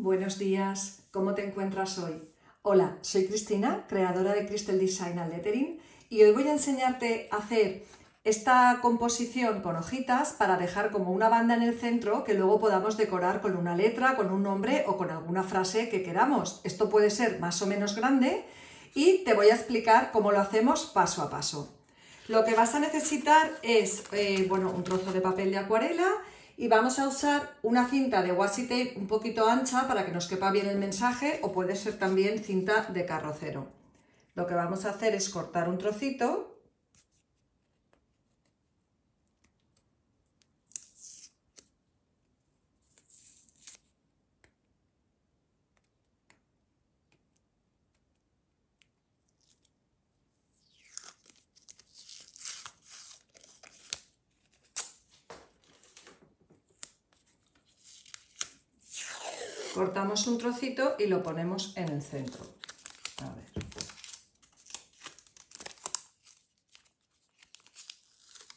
Buenos días, ¿cómo te encuentras hoy? Hola, soy Cristina, creadora de Crystal Design and Lettering, y hoy voy a enseñarte a hacer esta composición con hojitas para dejar como una banda en el centro que luego podamos decorar con una letra, con un nombre o con alguna frase que queramos. Esto puede ser más o menos grande y te voy a explicar cómo lo hacemos paso a paso. Lo que vas a necesitar es, eh, bueno, un trozo de papel de acuarela, y vamos a usar una cinta de washi tape un poquito ancha para que nos quepa bien el mensaje o puede ser también cinta de carrocero. Lo que vamos a hacer es cortar un trocito Cortamos un trocito y lo ponemos en el centro. A ver.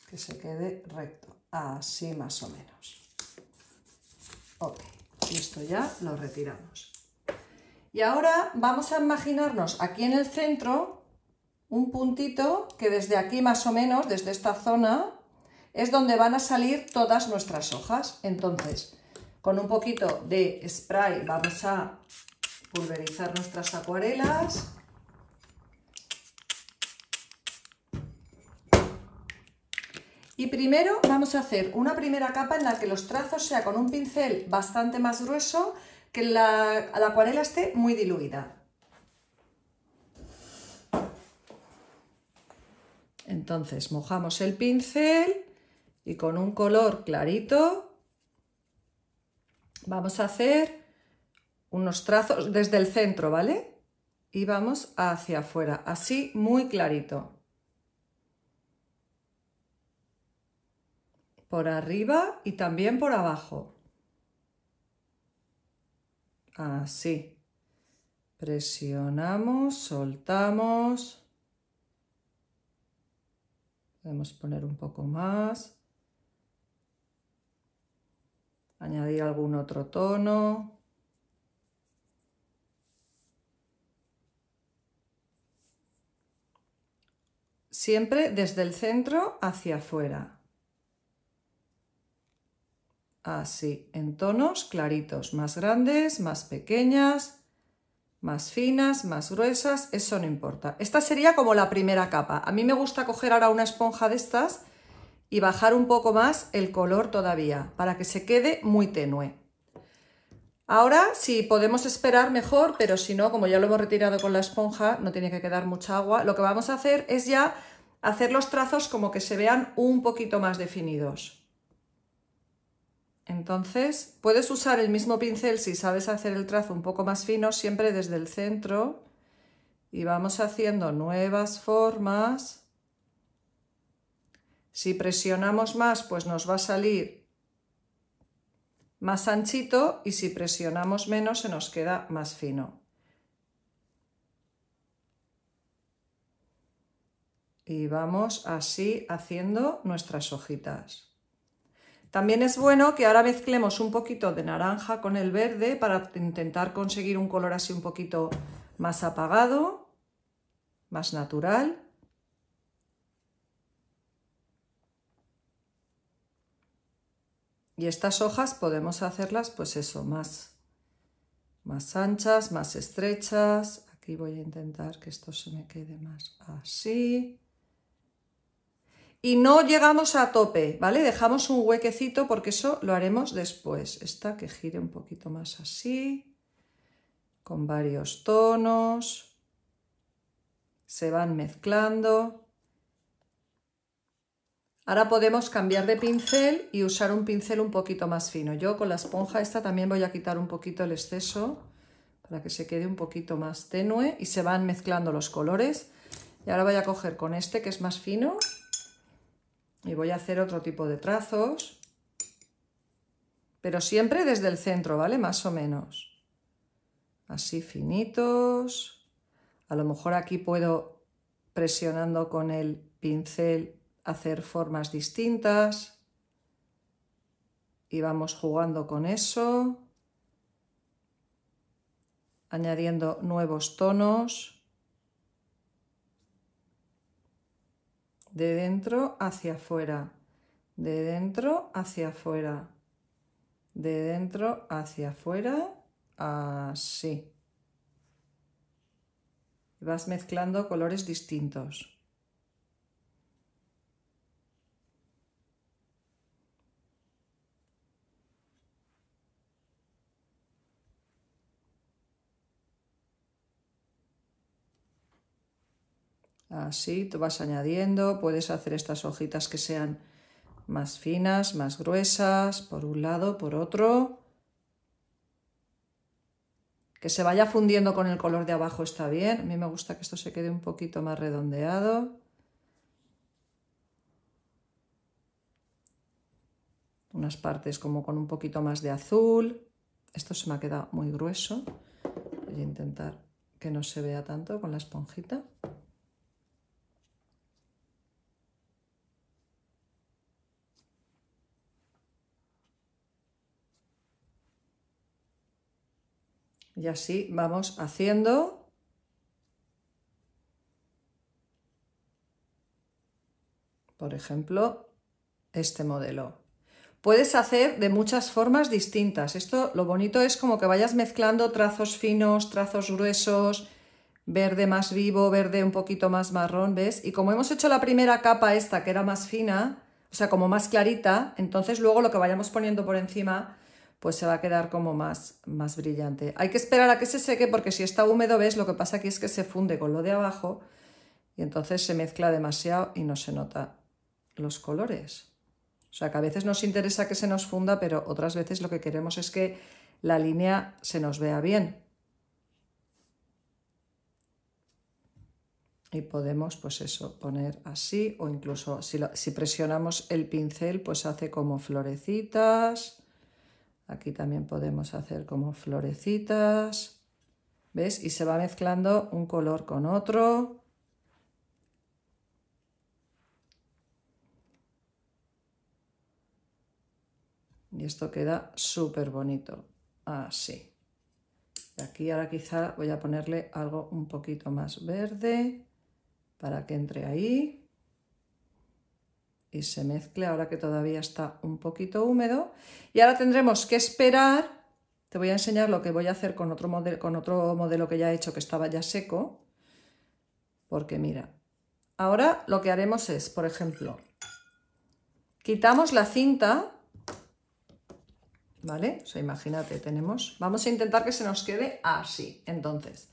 Que se quede recto, así más o menos. Ok, esto ya, lo retiramos. Y ahora vamos a imaginarnos aquí en el centro un puntito que desde aquí más o menos, desde esta zona, es donde van a salir todas nuestras hojas. Entonces, con un poquito de spray vamos a pulverizar nuestras acuarelas. Y primero vamos a hacer una primera capa en la que los trazos sea con un pincel bastante más grueso, que la, la acuarela esté muy diluida. Entonces mojamos el pincel y con un color clarito Vamos a hacer unos trazos desde el centro, ¿vale? Y vamos hacia afuera, así muy clarito. Por arriba y también por abajo. Así. Presionamos, soltamos. Podemos poner un poco más añadir algún otro tono. Siempre desde el centro hacia afuera. Así, en tonos claritos, más grandes, más pequeñas, más finas, más gruesas, eso no importa. Esta sería como la primera capa. A mí me gusta coger ahora una esponja de estas y bajar un poco más el color todavía para que se quede muy tenue. Ahora, si podemos esperar mejor, pero si no, como ya lo hemos retirado con la esponja, no tiene que quedar mucha agua, lo que vamos a hacer es ya hacer los trazos como que se vean un poquito más definidos. Entonces, puedes usar el mismo pincel si sabes hacer el trazo un poco más fino, siempre desde el centro. Y vamos haciendo nuevas formas. Si presionamos más, pues nos va a salir más anchito y si presionamos menos se nos queda más fino. Y vamos así haciendo nuestras hojitas. También es bueno que ahora mezclemos un poquito de naranja con el verde para intentar conseguir un color así un poquito más apagado, más natural. Y estas hojas podemos hacerlas, pues eso, más, más anchas, más estrechas. Aquí voy a intentar que esto se me quede más así. Y no llegamos a tope, ¿vale? Dejamos un huequecito porque eso lo haremos después. Esta que gire un poquito más así, con varios tonos. Se van mezclando. Ahora podemos cambiar de pincel y usar un pincel un poquito más fino. Yo con la esponja esta también voy a quitar un poquito el exceso para que se quede un poquito más tenue y se van mezclando los colores. Y ahora voy a coger con este que es más fino y voy a hacer otro tipo de trazos, pero siempre desde el centro, ¿vale? Más o menos. Así finitos. A lo mejor aquí puedo presionando con el pincel hacer formas distintas y vamos jugando con eso, añadiendo nuevos tonos de dentro hacia afuera, de dentro hacia afuera, de dentro hacia afuera, así. Vas mezclando colores distintos. Así tú vas añadiendo, puedes hacer estas hojitas que sean más finas, más gruesas, por un lado, por otro. Que se vaya fundiendo con el color de abajo está bien. A mí me gusta que esto se quede un poquito más redondeado. Unas partes como con un poquito más de azul. Esto se me ha quedado muy grueso. Voy a intentar que no se vea tanto con la esponjita. Y así vamos haciendo. Por ejemplo, este modelo. Puedes hacer de muchas formas distintas. Esto lo bonito es como que vayas mezclando trazos finos, trazos gruesos, verde más vivo, verde un poquito más marrón, ¿ves? Y como hemos hecho la primera capa esta, que era más fina, o sea, como más clarita, entonces luego lo que vayamos poniendo por encima pues se va a quedar como más, más brillante. Hay que esperar a que se seque porque si está húmedo, ves, lo que pasa aquí es que se funde con lo de abajo y entonces se mezcla demasiado y no se nota los colores. O sea que a veces nos interesa que se nos funda, pero otras veces lo que queremos es que la línea se nos vea bien. Y podemos, pues eso, poner así o incluso si, si presionamos el pincel, pues hace como florecitas. Aquí también podemos hacer como florecitas. ¿Ves? Y se va mezclando un color con otro. Y esto queda súper bonito. Así. Aquí ahora quizá voy a ponerle algo un poquito más verde para que entre ahí y se mezcle ahora que todavía está un poquito húmedo. Y ahora tendremos que esperar, te voy a enseñar lo que voy a hacer con otro modelo, con otro modelo que ya he hecho que estaba ya seco, porque mira, ahora lo que haremos es, por ejemplo, quitamos la cinta, ¿vale? O sea, imagínate, tenemos, vamos a intentar que se nos quede así, entonces,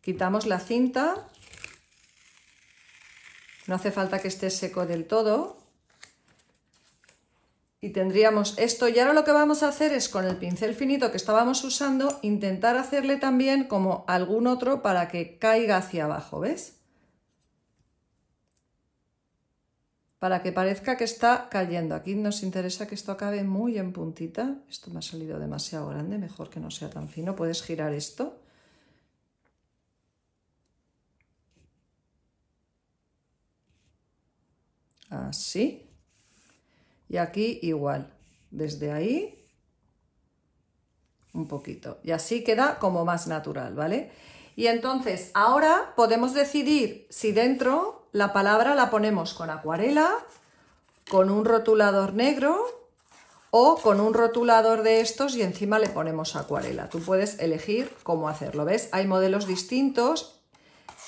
quitamos la cinta, no hace falta que esté seco del todo, y tendríamos esto. Y ahora lo que vamos a hacer es con el pincel finito que estábamos usando, intentar hacerle también como algún otro para que caiga hacia abajo, ¿ves? Para que parezca que está cayendo. Aquí nos interesa que esto acabe muy en puntita. Esto me ha salido demasiado grande, mejor que no sea tan fino. Puedes girar esto. Así. Y aquí igual, desde ahí un poquito. Y así queda como más natural, ¿vale? Y entonces ahora podemos decidir si dentro la palabra la ponemos con acuarela, con un rotulador negro o con un rotulador de estos y encima le ponemos acuarela. Tú puedes elegir cómo hacerlo, ¿ves? Hay modelos distintos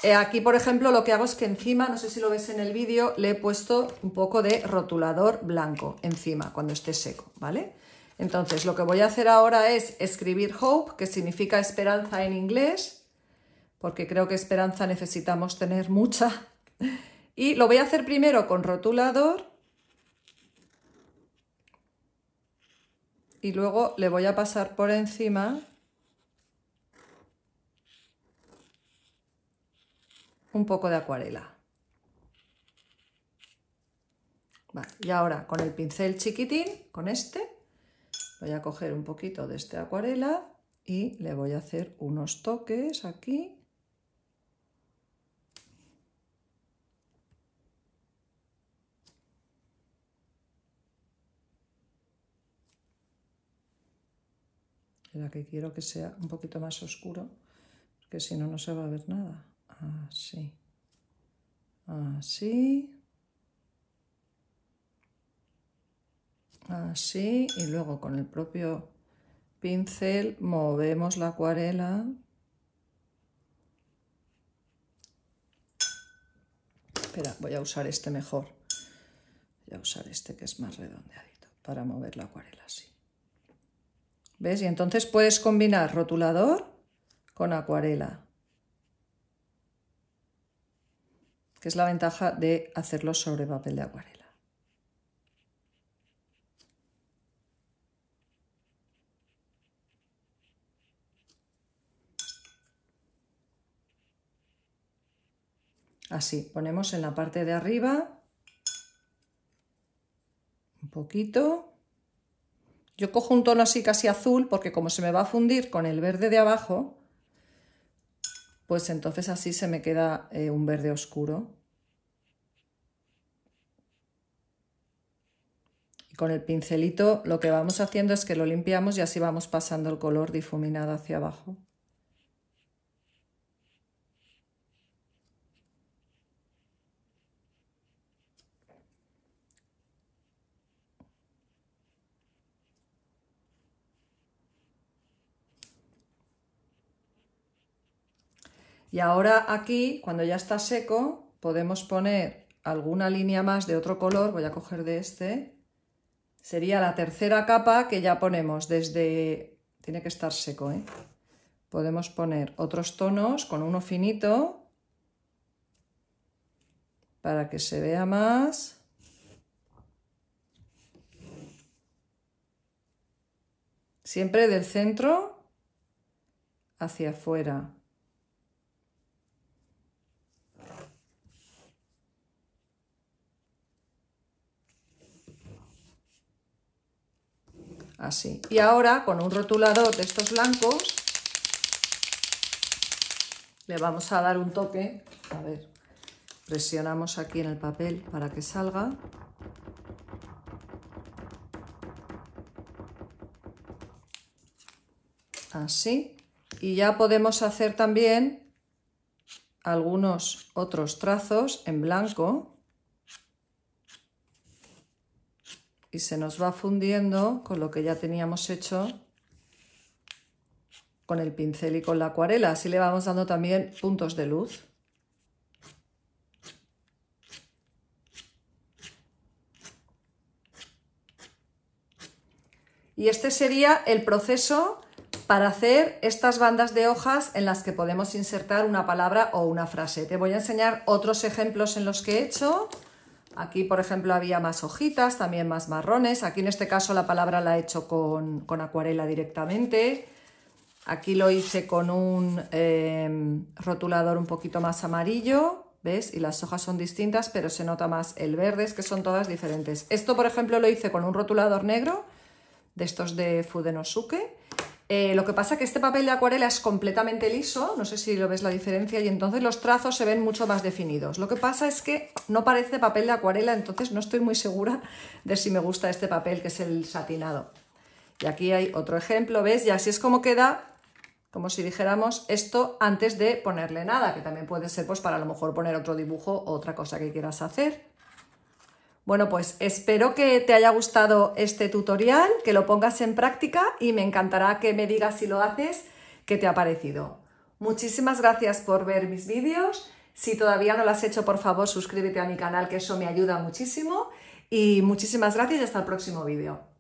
eh, aquí, por ejemplo, lo que hago es que encima, no sé si lo ves en el vídeo, le he puesto un poco de rotulador blanco encima cuando esté seco, ¿vale? Entonces, lo que voy a hacer ahora es escribir hope, que significa esperanza en inglés, porque creo que esperanza necesitamos tener mucha. Y lo voy a hacer primero con rotulador y luego le voy a pasar por encima un poco de acuarela. y ahora con el pincel chiquitín, con este, voy a coger un poquito de este acuarela y le voy a hacer unos toques aquí. La que quiero que sea un poquito más oscuro, porque si no, no se va a ver nada así, así, así y luego con el propio pincel movemos la acuarela espera, voy a usar este mejor voy a usar este que es más redondeadito para mover la acuarela así ¿ves? y entonces puedes combinar rotulador con acuarela que es la ventaja de hacerlo sobre papel de acuarela. Así, ponemos en la parte de arriba un poquito. Yo cojo un tono así casi azul porque como se me va a fundir con el verde de abajo, pues entonces así se me queda eh, un verde oscuro. Y con el pincelito lo que vamos haciendo es que lo limpiamos y así vamos pasando el color difuminado hacia abajo. Y ahora aquí, cuando ya está seco, podemos poner alguna línea más de otro color, voy a coger de este, sería la tercera capa que ya ponemos desde... tiene que estar seco, ¿eh? Podemos poner otros tonos con uno finito para que se vea más. Siempre del centro hacia afuera. así. Y ahora con un rotulador de estos blancos le vamos a dar un toque, a ver, presionamos aquí en el papel para que salga. Así. Y ya podemos hacer también algunos otros trazos en blanco. y se nos va fundiendo con lo que ya teníamos hecho con el pincel y con la acuarela. Así le vamos dando también puntos de luz. Y este sería el proceso para hacer estas bandas de hojas en las que podemos insertar una palabra o una frase. Te voy a enseñar otros ejemplos en los que he hecho. Aquí, por ejemplo, había más hojitas, también más marrones. Aquí, en este caso, la palabra la he hecho con, acuarela directamente. Aquí lo hice con un em, rotulador un poquito más amarillo, ¿ves? Y las hojas son distintas, pero se nota más el verde, es que son todas diferentes. Esto, por ejemplo, lo hice con un rotulador negro, de estos de Fudenosuke. Eh, lo que pasa es que este papel de acuarela es completamente liso, no sé si lo ves la diferencia, y entonces los trazos se ven mucho más definidos. Lo que pasa es que no parece papel de acuarela, entonces no estoy muy segura de si me gusta este papel, que es el satinado. Y aquí hay otro ejemplo, ¿ves? Y así es como queda, como si dijéramos esto antes de ponerle nada, que también puede ser pues para a lo mejor poner otro dibujo o otra cosa que quieras hacer. Bueno, pues espero que te haya gustado este tutorial, que lo pongas en práctica y me encantará que me digas si lo haces, qué te ha parecido. Muchísimas gracias por ver mis vídeos. Si todavía no lo has hecho, por favor, suscríbete a mi canal, que eso me ayuda muchísimo. Y muchísimas gracias y hasta el próximo vídeo.